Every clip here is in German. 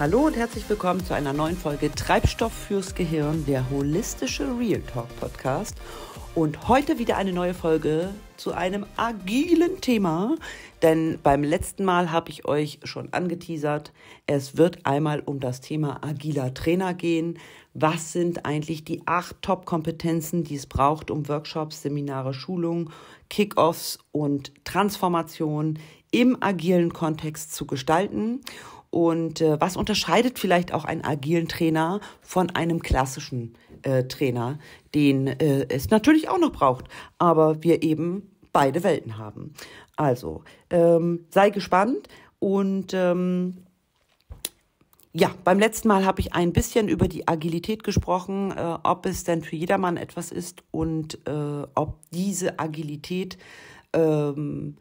Hallo und herzlich willkommen zu einer neuen Folge Treibstoff fürs Gehirn, der holistische Real Talk Podcast. Und heute wieder eine neue Folge zu einem agilen Thema, denn beim letzten Mal habe ich euch schon angeteasert, es wird einmal um das Thema agiler Trainer gehen. Was sind eigentlich die acht Top-Kompetenzen, die es braucht, um Workshops, Seminare, Schulungen, Kickoffs und Transformationen im agilen Kontext zu gestalten? Und äh, was unterscheidet vielleicht auch einen agilen Trainer von einem klassischen äh, Trainer, den äh, es natürlich auch noch braucht, aber wir eben beide Welten haben. Also ähm, sei gespannt und ähm, ja, beim letzten Mal habe ich ein bisschen über die Agilität gesprochen, äh, ob es denn für jedermann etwas ist und äh, ob diese Agilität ähm,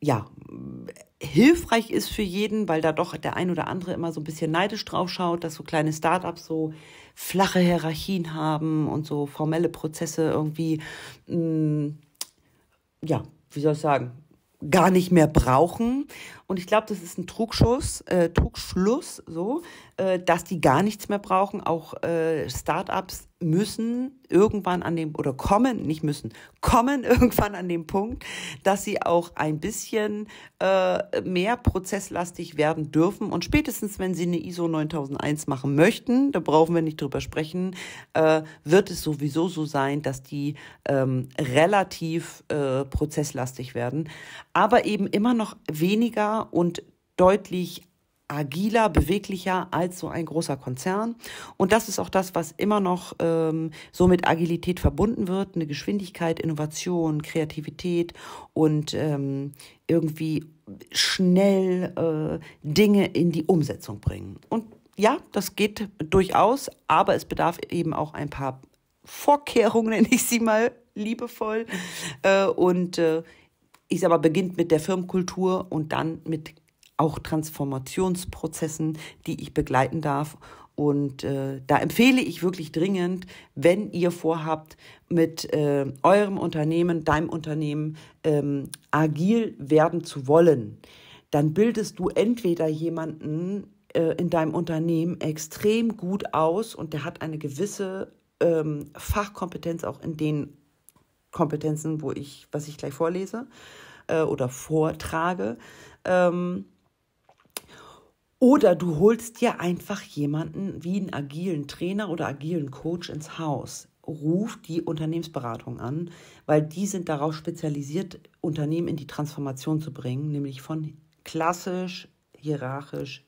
ja hilfreich ist für jeden, weil da doch der ein oder andere immer so ein bisschen neidisch drauf schaut, dass so kleine Startups so flache Hierarchien haben und so formelle Prozesse irgendwie, mh, mm, ja, wie soll ich sagen, gar nicht mehr brauchen. Und ich glaube, das ist ein Trugschuss, äh, Trugschluss, so, äh, dass die gar nichts mehr brauchen. Auch äh, Startups müssen irgendwann an dem, oder kommen, nicht müssen, kommen irgendwann an dem Punkt, dass sie auch ein bisschen äh, mehr prozesslastig werden dürfen. Und spätestens, wenn sie eine ISO 9001 machen möchten, da brauchen wir nicht drüber sprechen, äh, wird es sowieso so sein, dass die ähm, relativ äh, prozesslastig werden, aber eben immer noch weniger und deutlich agiler, beweglicher als so ein großer Konzern. Und das ist auch das, was immer noch ähm, so mit Agilität verbunden wird. Eine Geschwindigkeit, Innovation, Kreativität und ähm, irgendwie schnell äh, Dinge in die Umsetzung bringen. Und ja, das geht durchaus, aber es bedarf eben auch ein paar Vorkehrungen, nenne ich sie mal liebevoll. Äh, und äh, ich sage mal, beginnt mit der Firmenkultur und dann mit auch Transformationsprozessen, die ich begleiten darf. Und äh, da empfehle ich wirklich dringend, wenn ihr vorhabt, mit äh, eurem Unternehmen, deinem Unternehmen ähm, agil werden zu wollen, dann bildest du entweder jemanden äh, in deinem Unternehmen extrem gut aus und der hat eine gewisse ähm, Fachkompetenz auch in den Kompetenzen, wo ich, was ich gleich vorlese äh, oder vortrage. Ähm, oder du holst dir einfach jemanden wie einen agilen Trainer oder agilen Coach ins Haus. Ruf die Unternehmensberatung an, weil die sind darauf spezialisiert, Unternehmen in die Transformation zu bringen, nämlich von klassisch, hierarchisch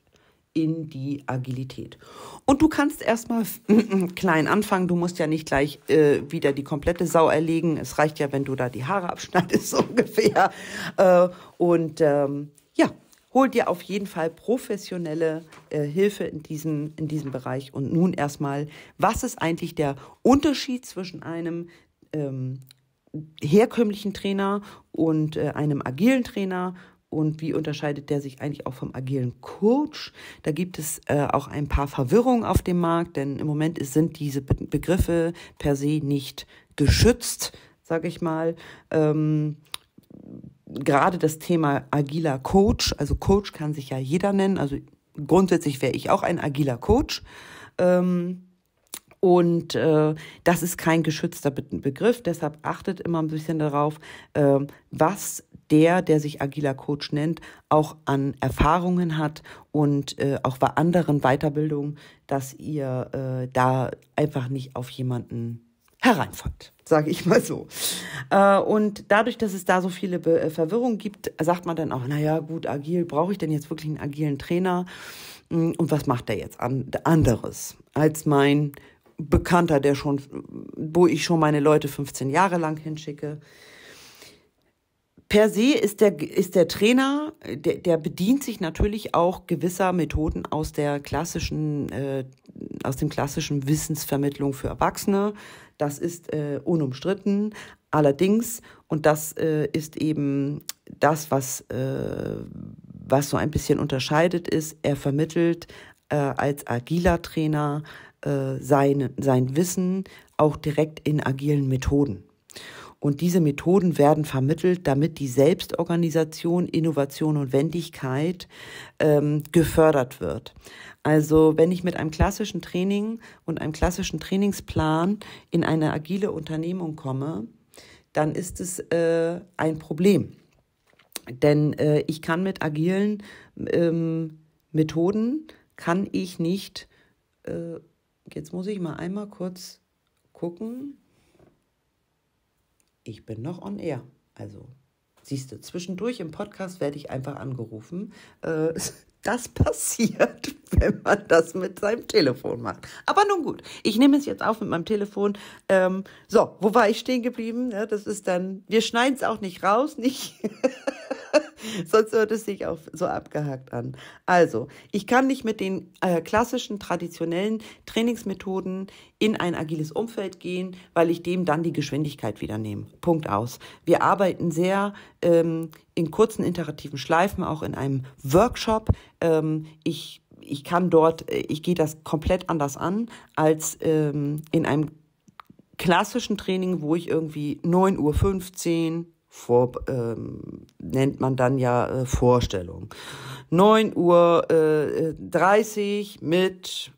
in die Agilität. Und du kannst erstmal klein anfangen. Du musst ja nicht gleich äh, wieder die komplette Sau erlegen. Es reicht ja, wenn du da die Haare abschneidest, so ungefähr. Äh, und ähm, ja, Hol dir auf jeden Fall professionelle äh, Hilfe in diesem, in diesem Bereich. Und nun erstmal, was ist eigentlich der Unterschied zwischen einem ähm, herkömmlichen Trainer und äh, einem agilen Trainer? und wie unterscheidet der sich eigentlich auch vom agilen Coach? Da gibt es äh, auch ein paar Verwirrungen auf dem Markt, denn im Moment sind diese Be Begriffe per se nicht geschützt, sage ich mal. Ähm, gerade das Thema agiler Coach, also Coach kann sich ja jeder nennen, also grundsätzlich wäre ich auch ein agiler Coach. Ähm, und äh, das ist kein geschützter Be Begriff, deshalb achtet immer ein bisschen darauf, äh, was der, der sich agiler Coach nennt, auch an Erfahrungen hat und äh, auch bei anderen Weiterbildungen, dass ihr äh, da einfach nicht auf jemanden hereinfand, sage ich mal so. Äh, und dadurch, dass es da so viele äh, Verwirrungen gibt, sagt man dann auch, naja gut, agil, brauche ich denn jetzt wirklich einen agilen Trainer? Hm, und was macht der jetzt anderes als mein Bekannter, der schon, wo ich schon meine Leute 15 Jahre lang hinschicke? per se ist der, ist der Trainer, der, der bedient sich natürlich auch gewisser Methoden aus der klassischen, äh, aus dem klassischen Wissensvermittlung für Erwachsene. Das ist äh, unumstritten. Allerdings, und das äh, ist eben das, was, äh, was so ein bisschen unterscheidet ist, er vermittelt äh, als agiler Trainer äh, sein, sein Wissen auch direkt in agilen Methoden. Und diese Methoden werden vermittelt, damit die Selbstorganisation, Innovation und Wendigkeit ähm, gefördert wird. Also wenn ich mit einem klassischen Training und einem klassischen Trainingsplan in eine agile Unternehmung komme, dann ist es äh, ein Problem. Denn äh, ich kann mit agilen ähm, Methoden, kann ich nicht, äh, jetzt muss ich mal einmal kurz gucken, ich bin noch on air. Also, siehst du, zwischendurch im Podcast werde ich einfach angerufen. Äh, das passiert, wenn man das mit seinem Telefon macht. Aber nun gut, ich nehme es jetzt auf mit meinem Telefon. Ähm, so, wo war ich stehen geblieben? das ist dann, wir schneiden es auch nicht raus, nicht. Sonst hört es sich auch so abgehakt an. Also, ich kann nicht mit den äh, klassischen, traditionellen Trainingsmethoden in ein agiles Umfeld gehen, weil ich dem dann die Geschwindigkeit wieder nehme. Punkt aus. Wir arbeiten sehr ähm, in kurzen iterativen Schleifen, auch in einem Workshop. Ähm, ich ich kann dort, äh, ich gehe das komplett anders an als ähm, in einem klassischen Training, wo ich irgendwie 9.15 Uhr, vor, ähm, nennt man dann ja äh, Vorstellung. 9.30 Uhr äh, äh mit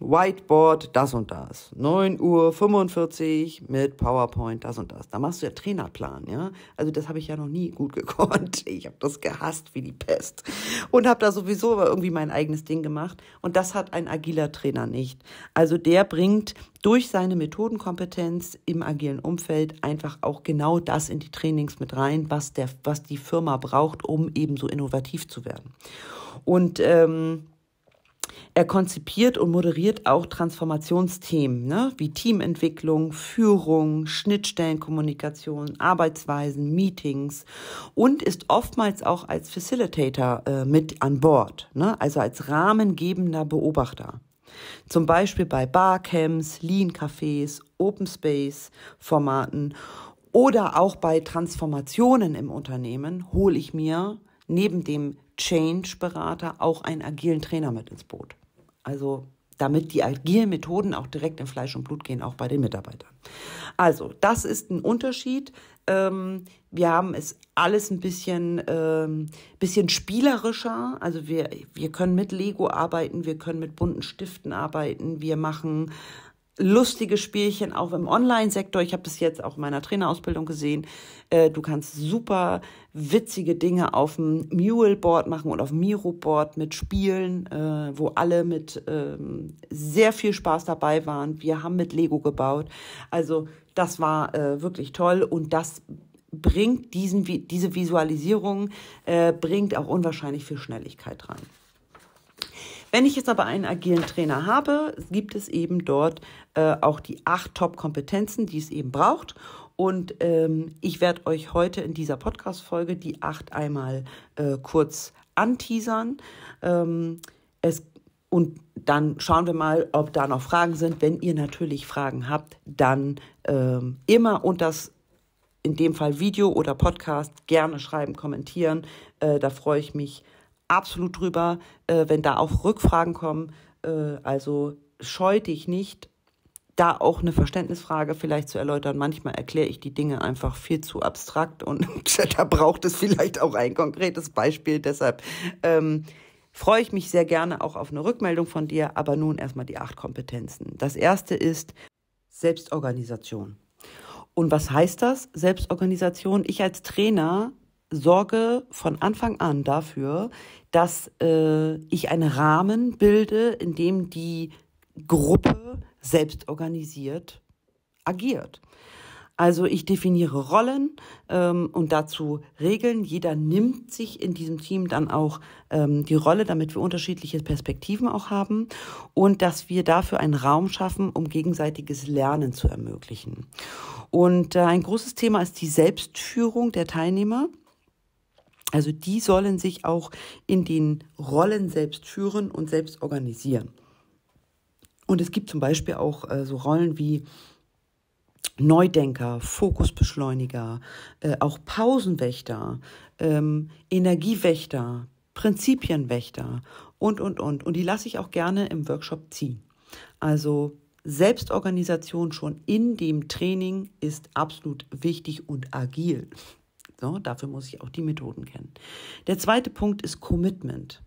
Whiteboard, das und das. 9 Uhr 45 mit PowerPoint, das und das. Da machst du ja Trainerplan, ja. Also das habe ich ja noch nie gut gekonnt. Ich habe das gehasst wie die Pest. Und habe da sowieso aber irgendwie mein eigenes Ding gemacht. Und das hat ein agiler Trainer nicht. Also der bringt durch seine Methodenkompetenz im agilen Umfeld einfach auch genau das in die Trainings mit rein, was, der, was die Firma braucht, um eben so innovativ zu werden. Und ähm, er konzipiert und moderiert auch Transformationsthemen ne, wie Teamentwicklung, Führung, Schnittstellenkommunikation, Arbeitsweisen, Meetings und ist oftmals auch als Facilitator äh, mit an Bord, ne, also als rahmengebender Beobachter. Zum Beispiel bei Barcamps, Lean-Cafés, Open Space-Formaten oder auch bei Transformationen im Unternehmen hole ich mir neben dem Change-Berater auch einen agilen Trainer mit ins Boot. Also damit die agilen Methoden auch direkt in Fleisch und Blut gehen, auch bei den Mitarbeitern. Also, das ist ein Unterschied. Ähm, wir haben es alles ein bisschen, ähm, bisschen spielerischer. Also wir, wir können mit Lego arbeiten, wir können mit bunten Stiften arbeiten, wir machen lustige Spielchen auch im Online-Sektor. Ich habe das jetzt auch in meiner Trainerausbildung gesehen. Äh, du kannst super witzige Dinge auf dem Mule-Board machen oder auf dem Miro-Board mit Spielen, äh, wo alle mit ähm, sehr viel Spaß dabei waren. Wir haben mit Lego gebaut. Also das war äh, wirklich toll und das bringt diesen, diese Visualisierung, bringt auch unwahrscheinlich viel Schnelligkeit rein. Wenn ich jetzt aber einen agilen Trainer habe, gibt es eben dort äh, auch die acht Top-Kompetenzen, die es eben braucht. Und ähm, ich werde euch heute in dieser Podcast-Folge die acht einmal äh, kurz anteasern. Ähm, es, und dann schauen wir mal, ob da noch Fragen sind. Wenn ihr natürlich Fragen habt, dann ähm, immer unter das in dem Fall Video oder Podcast gerne schreiben, kommentieren. Äh, da freue ich mich absolut drüber, äh, wenn da auch Rückfragen kommen. Äh, also scheu dich nicht, da auch eine Verständnisfrage vielleicht zu erläutern. Manchmal erkläre ich die Dinge einfach viel zu abstrakt und da braucht es vielleicht auch ein konkretes Beispiel. Deshalb ähm, freue ich mich sehr gerne auch auf eine Rückmeldung von dir. Aber nun erstmal die acht Kompetenzen. Das erste ist Selbstorganisation. Und was heißt das, Selbstorganisation? Ich als Trainer sorge von Anfang an dafür, dass äh, ich einen Rahmen bilde, in dem die Gruppe selbst organisiert agiert. Also ich definiere Rollen ähm, und dazu Regeln. Jeder nimmt sich in diesem Team dann auch ähm, die Rolle, damit wir unterschiedliche Perspektiven auch haben und dass wir dafür einen Raum schaffen, um gegenseitiges Lernen zu ermöglichen. Und äh, ein großes Thema ist die Selbstführung der Teilnehmer. Also die sollen sich auch in den Rollen selbst führen und selbst organisieren. Und es gibt zum Beispiel auch äh, so Rollen wie Neudenker, Fokusbeschleuniger, äh, auch Pausenwächter, ähm, Energiewächter, Prinzipienwächter und, und, und. Und die lasse ich auch gerne im Workshop ziehen. Also Selbstorganisation schon in dem Training ist absolut wichtig und agil. So, ne? dafür muss ich auch die Methoden kennen. Der zweite Punkt ist Commitment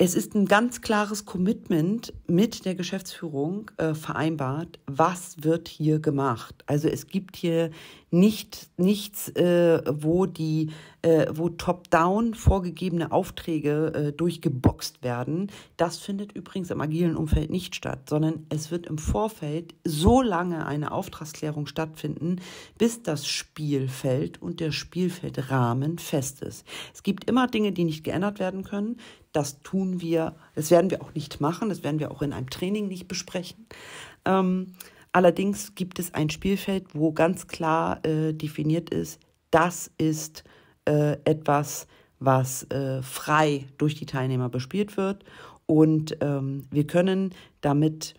es ist ein ganz klares Commitment mit der Geschäftsführung äh, vereinbart, was wird hier gemacht. Also es gibt hier nicht, nichts, äh, wo die, äh, wo top-down vorgegebene Aufträge äh, durchgeboxt werden. Das findet übrigens im agilen Umfeld nicht statt, sondern es wird im Vorfeld so lange eine Auftragsklärung stattfinden, bis das Spielfeld und der Spielfeldrahmen fest ist. Es gibt immer Dinge, die nicht geändert werden können. Das tun wir, das werden wir auch nicht machen, das werden wir auch in einem Training nicht besprechen. Ähm, allerdings gibt es ein Spielfeld, wo ganz klar äh, definiert ist, das ist äh, etwas, was äh, frei durch die Teilnehmer bespielt wird. Und ähm, wir können damit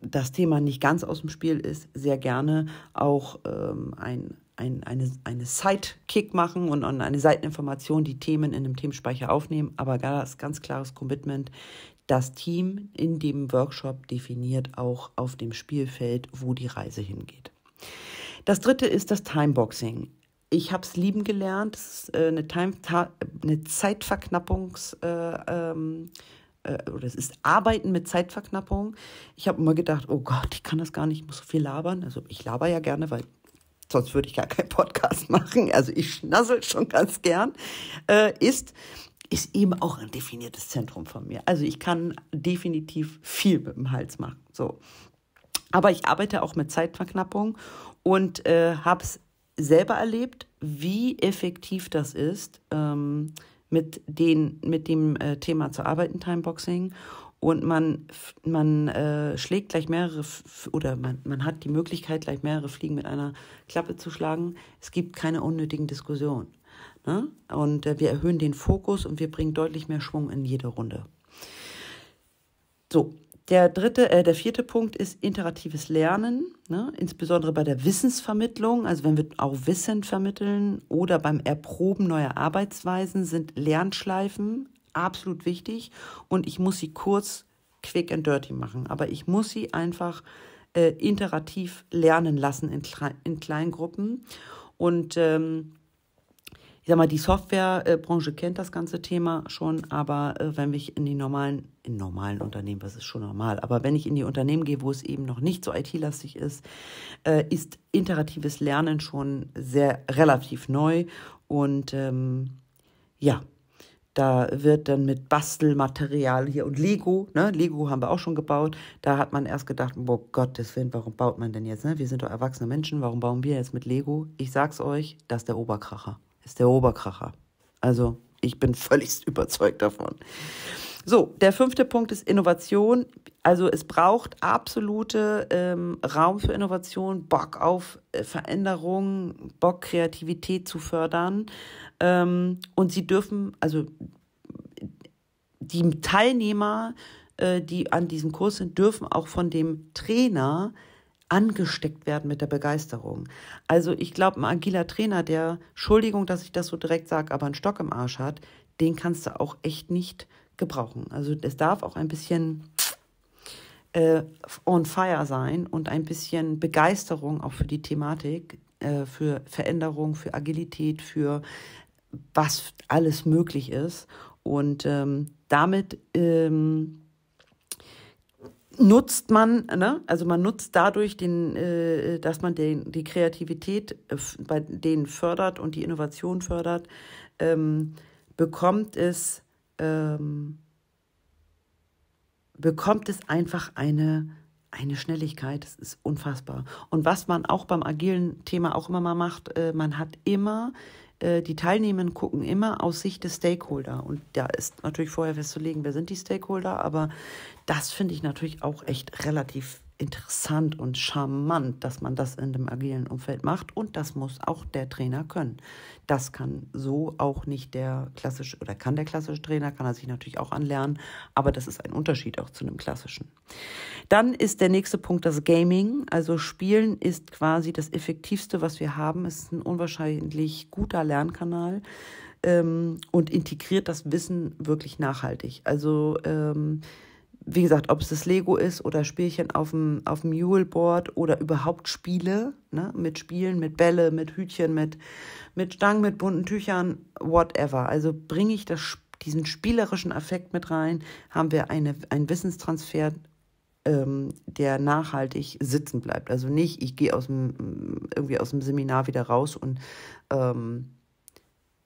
das Thema nicht ganz aus dem Spiel ist, sehr gerne auch ähm, ein ein, eine, eine Sidekick machen und, und eine Seiteninformation, die Themen in einem Themenspeicher aufnehmen, aber ganz, ganz klares Commitment. Das Team in dem Workshop definiert auch auf dem Spielfeld, wo die Reise hingeht. Das dritte ist das Timeboxing. Ich habe es lieben gelernt. Es ist äh, eine, Time, eine Zeitverknappungs- äh, ähm, äh, oder es ist Arbeiten mit Zeitverknappung. Ich habe immer gedacht, oh Gott, ich kann das gar nicht, ich muss so viel labern. Also ich laber ja gerne, weil sonst würde ich gar keinen Podcast machen, also ich schnassel schon ganz gern, äh, ist, ist eben auch ein definiertes Zentrum von mir. Also ich kann definitiv viel mit dem Hals machen. So. Aber ich arbeite auch mit Zeitverknappung und äh, habe es selber erlebt, wie effektiv das ist, ähm, mit, den, mit dem äh, Thema zu arbeiten, Timeboxing und man, man äh, schlägt gleich mehrere F oder man, man hat die Möglichkeit, gleich mehrere Fliegen mit einer Klappe zu schlagen. Es gibt keine unnötigen Diskussionen. Ne? Und äh, wir erhöhen den Fokus und wir bringen deutlich mehr Schwung in jede Runde. So, der dritte, äh, der vierte Punkt ist interaktives Lernen, ne? insbesondere bei der Wissensvermittlung. Also wenn wir auch Wissen vermitteln oder beim Erproben neuer Arbeitsweisen sind Lernschleifen absolut wichtig und ich muss sie kurz, quick and dirty machen. Aber ich muss sie einfach äh, iterativ lernen lassen in, Kle in Kleingruppen. Und ähm, ich sag mal, die Softwarebranche kennt das ganze Thema schon, aber äh, wenn ich in die normalen, in normalen Unternehmen, das ist schon normal, aber wenn ich in die Unternehmen gehe, wo es eben noch nicht so IT-lastig ist, äh, ist interatives Lernen schon sehr relativ neu und ähm, ja, da wird dann mit Bastelmaterial hier und Lego, ne? Lego haben wir auch schon gebaut. Da hat man erst gedacht, boah Gottes Willen, warum baut man denn jetzt? Ne? Wir sind doch erwachsene Menschen, warum bauen wir jetzt mit Lego? Ich sag's euch, das ist der Oberkracher. Ist der Oberkracher. Also, ich bin völlig überzeugt davon. So, der fünfte Punkt ist Innovation. Also es braucht absolute ähm, Raum für Innovation, Bock auf äh, Veränderungen, Bock Kreativität zu fördern. Ähm, und sie dürfen, also die Teilnehmer, äh, die an diesem Kurs sind, dürfen auch von dem Trainer angesteckt werden mit der Begeisterung. Also ich glaube, ein agiler Trainer, der, Entschuldigung, dass ich das so direkt sage, aber einen Stock im Arsch hat, den kannst du auch echt nicht gebrauchen. Also es darf auch ein bisschen äh, on fire sein und ein bisschen Begeisterung auch für die Thematik, äh, für Veränderung, für Agilität, für was alles möglich ist. Und ähm, damit ähm, nutzt man, ne? also man nutzt dadurch, den, äh, dass man den, die Kreativität äh, bei denen fördert und die Innovation fördert, ähm, bekommt es ähm, bekommt es einfach eine eine Schnelligkeit, das ist unfassbar. Und was man auch beim agilen Thema auch immer mal macht, äh, man hat immer äh, die Teilnehmenden gucken immer aus Sicht des Stakeholder. Und da ist natürlich vorher festzulegen, wer sind die Stakeholder, aber das finde ich natürlich auch echt relativ interessant und charmant, dass man das in dem agilen Umfeld macht und das muss auch der Trainer können. Das kann so auch nicht der klassische oder kann der klassische Trainer, kann er sich natürlich auch anlernen, aber das ist ein Unterschied auch zu einem klassischen. Dann ist der nächste Punkt das Gaming, also Spielen ist quasi das effektivste, was wir haben. Es ist ein unwahrscheinlich guter Lernkanal ähm, und integriert das Wissen wirklich nachhaltig. Also ähm, wie gesagt, ob es das Lego ist oder Spielchen auf dem, auf dem Muleboard oder überhaupt Spiele, ne? mit Spielen, mit Bälle, mit Hütchen, mit, mit Stangen, mit bunten Tüchern, whatever. Also bringe ich das, diesen spielerischen Effekt mit rein, haben wir eine, einen Wissenstransfer, ähm, der nachhaltig sitzen bleibt. Also nicht, ich gehe aus dem, irgendwie aus dem Seminar wieder raus und ähm,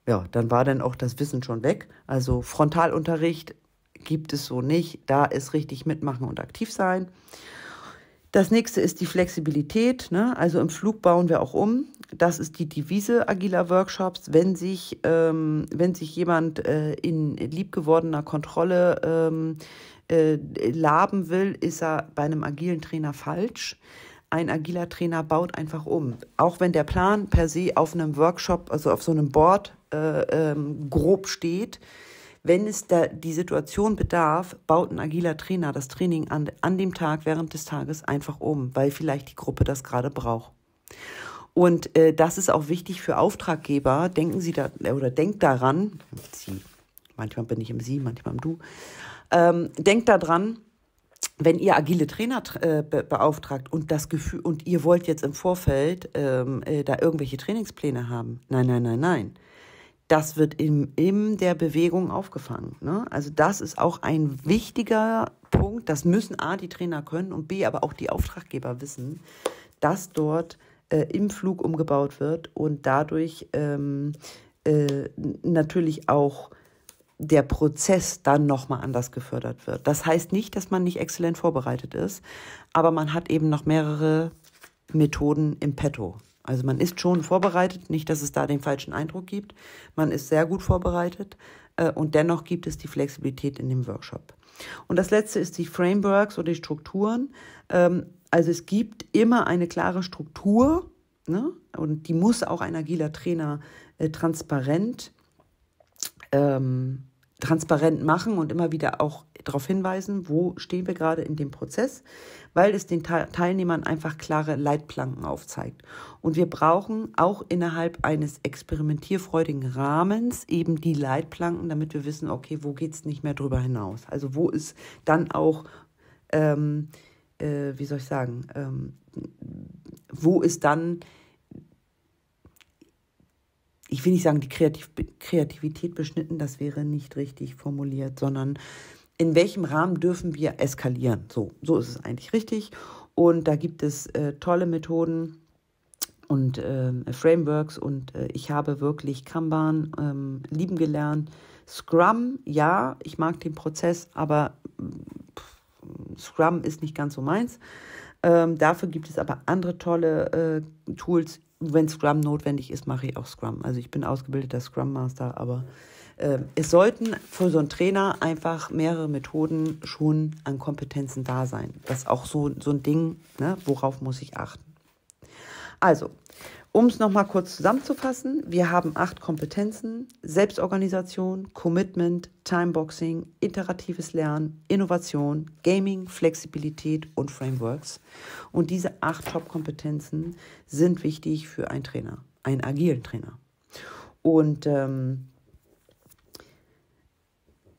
ja, dann war dann auch das Wissen schon weg. Also Frontalunterricht gibt es so nicht. Da ist richtig mitmachen und aktiv sein. Das nächste ist die Flexibilität. Ne? Also im Flug bauen wir auch um. Das ist die Devise agiler Workshops. Wenn sich, ähm, wenn sich jemand äh, in liebgewordener Kontrolle ähm, äh, laben will, ist er bei einem agilen Trainer falsch. Ein agiler Trainer baut einfach um. Auch wenn der Plan per se auf einem Workshop, also auf so einem Board äh, ähm, grob steht, wenn es da die Situation bedarf, baut ein agiler Trainer das Training an, an dem Tag während des Tages einfach um, weil vielleicht die Gruppe das gerade braucht. Und äh, das ist auch wichtig für Auftraggeber. Denken Sie da äh, oder denkt daran, Sie, manchmal bin ich im Sie, manchmal im Du, ähm, denkt daran, wenn ihr agile Trainer äh, be beauftragt und das Gefühl und ihr wollt jetzt im Vorfeld ähm, äh, da irgendwelche Trainingspläne haben. Nein, nein, nein, nein das wird in, in der Bewegung aufgefangen. Ne? Also das ist auch ein wichtiger Punkt. Das müssen A, die Trainer können und B, aber auch die Auftraggeber wissen, dass dort äh, im Flug umgebaut wird und dadurch ähm, äh, natürlich auch der Prozess dann nochmal anders gefördert wird. Das heißt nicht, dass man nicht exzellent vorbereitet ist, aber man hat eben noch mehrere Methoden im Petto. Also man ist schon vorbereitet, nicht, dass es da den falschen Eindruck gibt. Man ist sehr gut vorbereitet äh, und dennoch gibt es die Flexibilität in dem Workshop. Und das letzte ist die Frameworks oder die Strukturen. Ähm, also es gibt immer eine klare Struktur ne? und die muss auch ein agiler Trainer äh, transparent ähm, transparent machen und immer wieder auch darauf hinweisen, wo stehen wir gerade in dem Prozess, weil es den Teilnehmern einfach klare Leitplanken aufzeigt. Und wir brauchen auch innerhalb eines experimentierfreudigen Rahmens eben die Leitplanken, damit wir wissen, okay, wo geht es nicht mehr drüber hinaus. Also wo ist dann auch, ähm, äh, wie soll ich sagen, ähm, wo ist dann ich will nicht sagen, die Kreativ Kreativität beschnitten, das wäre nicht richtig formuliert, sondern in welchem Rahmen dürfen wir eskalieren? So, so ist es eigentlich richtig. Und da gibt es äh, tolle Methoden und äh, Frameworks und äh, ich habe wirklich Kanban ähm, lieben gelernt. Scrum, ja, ich mag den Prozess, aber pff, Scrum ist nicht ganz so meins. Ähm, dafür gibt es aber andere tolle äh, Tools wenn Scrum notwendig ist, mache ich auch Scrum. Also ich bin ausgebildeter Scrum Master, aber äh, es sollten für so einen Trainer einfach mehrere Methoden schon an Kompetenzen da sein. Das ist auch so, so ein Ding, ne? worauf muss ich achten. Also, um es nochmal kurz zusammenzufassen, wir haben acht Kompetenzen, Selbstorganisation, Commitment, Timeboxing, iteratives Lernen, Innovation, Gaming, Flexibilität und Frameworks. Und diese acht Top-Kompetenzen sind wichtig für einen Trainer, einen agilen Trainer. Und ähm,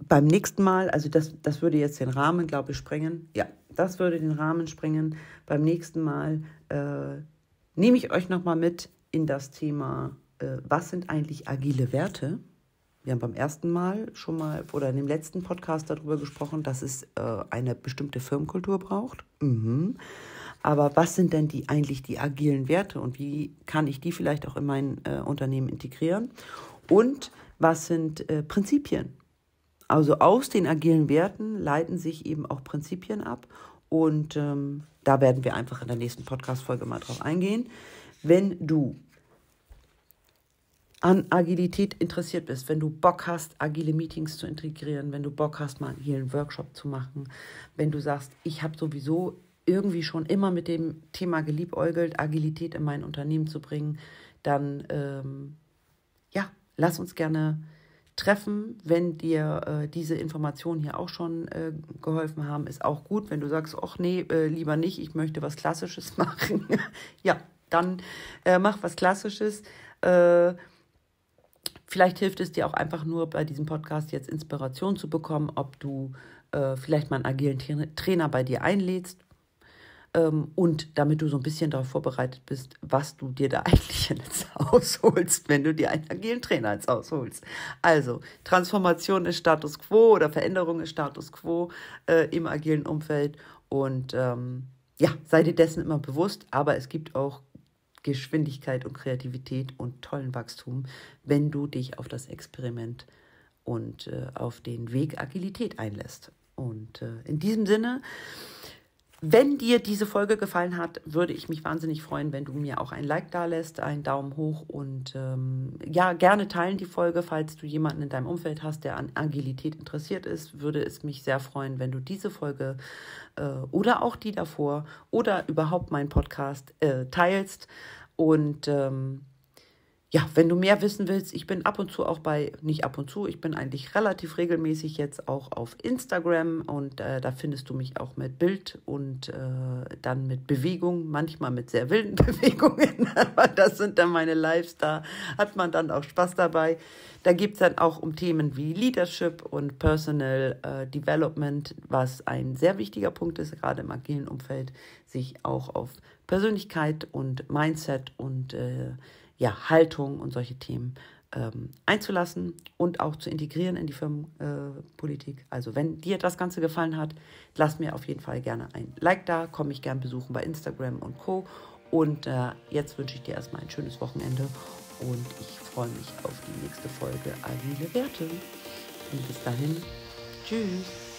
beim nächsten Mal, also das, das würde jetzt den Rahmen, glaube ich, sprengen. Ja, das würde den Rahmen sprengen. Beim nächsten Mal. Äh, nehme ich euch nochmal mit in das Thema, äh, was sind eigentlich agile Werte? Wir haben beim ersten Mal schon mal oder in dem letzten Podcast darüber gesprochen, dass es äh, eine bestimmte Firmenkultur braucht. Mhm. Aber was sind denn die eigentlich die agilen Werte und wie kann ich die vielleicht auch in mein äh, Unternehmen integrieren? Und was sind äh, Prinzipien? Also aus den agilen Werten leiten sich eben auch Prinzipien ab. Und ähm, da werden wir einfach in der nächsten Podcast-Folge mal drauf eingehen. Wenn du an Agilität interessiert bist, wenn du Bock hast, agile Meetings zu integrieren, wenn du Bock hast, mal hier einen Workshop zu machen, wenn du sagst, ich habe sowieso irgendwie schon immer mit dem Thema geliebäugelt, Agilität in mein Unternehmen zu bringen, dann ähm, ja, lass uns gerne treffen. Wenn dir äh, diese Informationen hier auch schon äh, geholfen haben, ist auch gut. Wenn du sagst, ach nee, äh, lieber nicht, ich möchte was Klassisches machen, ja, dann äh, mach was Klassisches. Äh, vielleicht hilft es dir auch einfach nur bei diesem Podcast jetzt Inspiration zu bekommen, ob du äh, vielleicht mal einen agilen Trainer bei dir einlädst ähm, und damit du so ein bisschen darauf vorbereitet bist, was du dir da eigentlich ins Haus holst, wenn du dir einen agilen Trainer ins Haus holst. Also, Transformation ist Status quo oder Veränderung ist Status quo äh, im agilen Umfeld. Und ähm, ja, sei dir dessen immer bewusst, aber es gibt auch Geschwindigkeit und Kreativität und tollen Wachstum, wenn du dich auf das Experiment und äh, auf den Weg Agilität einlässt. Und äh, in diesem Sinne wenn dir diese Folge gefallen hat, würde ich mich wahnsinnig freuen, wenn du mir auch ein Like da lässt, einen Daumen hoch und ähm, ja, gerne teilen die Folge, falls du jemanden in deinem Umfeld hast, der an Agilität interessiert ist, würde es mich sehr freuen, wenn du diese Folge äh, oder auch die davor oder überhaupt meinen Podcast äh, teilst und ähm, ja, wenn du mehr wissen willst, ich bin ab und zu auch bei, nicht ab und zu, ich bin eigentlich relativ regelmäßig jetzt auch auf Instagram und äh, da findest du mich auch mit Bild und äh, dann mit Bewegung, manchmal mit sehr wilden Bewegungen, aber das sind dann meine Lives, da hat man dann auch Spaß dabei. Da gibt es dann auch um Themen wie Leadership und Personal äh, Development, was ein sehr wichtiger Punkt ist, gerade im agilen Umfeld, sich auch auf Persönlichkeit und Mindset und äh, ja, Haltung und solche Themen ähm, einzulassen und auch zu integrieren in die Firmenpolitik. Äh, also wenn dir das Ganze gefallen hat, lass mir auf jeden Fall gerne ein Like da, komm mich gerne besuchen bei Instagram und Co. Und äh, jetzt wünsche ich dir erstmal ein schönes Wochenende und ich freue mich auf die nächste Folge Agile Werte. Und bis dahin, tschüss.